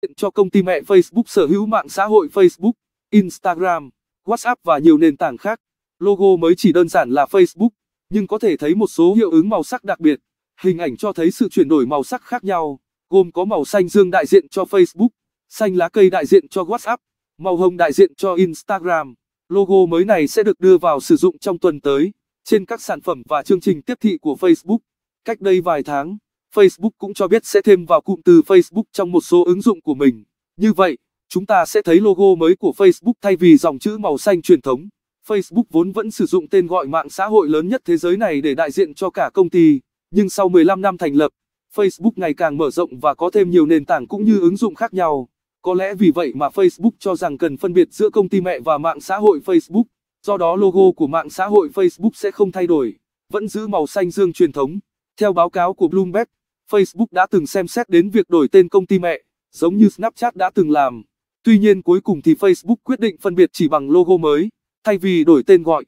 tiện cho công ty mẹ Facebook sở hữu mạng xã hội Facebook, Instagram, WhatsApp và nhiều nền tảng khác. Logo mới chỉ đơn giản là Facebook, nhưng có thể thấy một số hiệu ứng màu sắc đặc biệt. Hình ảnh cho thấy sự chuyển đổi màu sắc khác nhau, gồm có màu xanh dương đại diện cho Facebook, xanh lá cây đại diện cho WhatsApp, màu hồng đại diện cho Instagram. Logo mới này sẽ được đưa vào sử dụng trong tuần tới trên các sản phẩm và chương trình tiếp thị của Facebook. Cách đây vài tháng Facebook cũng cho biết sẽ thêm vào cụm từ Facebook trong một số ứng dụng của mình. Như vậy, chúng ta sẽ thấy logo mới của Facebook thay vì dòng chữ màu xanh truyền thống. Facebook vốn vẫn sử dụng tên gọi mạng xã hội lớn nhất thế giới này để đại diện cho cả công ty, nhưng sau 15 năm thành lập, Facebook ngày càng mở rộng và có thêm nhiều nền tảng cũng như ứng dụng khác nhau. Có lẽ vì vậy mà Facebook cho rằng cần phân biệt giữa công ty mẹ và mạng xã hội Facebook, do đó logo của mạng xã hội Facebook sẽ không thay đổi, vẫn giữ màu xanh dương truyền thống. Theo báo cáo của Bloomberg, Facebook đã từng xem xét đến việc đổi tên công ty mẹ, giống như Snapchat đã từng làm. Tuy nhiên cuối cùng thì Facebook quyết định phân biệt chỉ bằng logo mới, thay vì đổi tên gọi.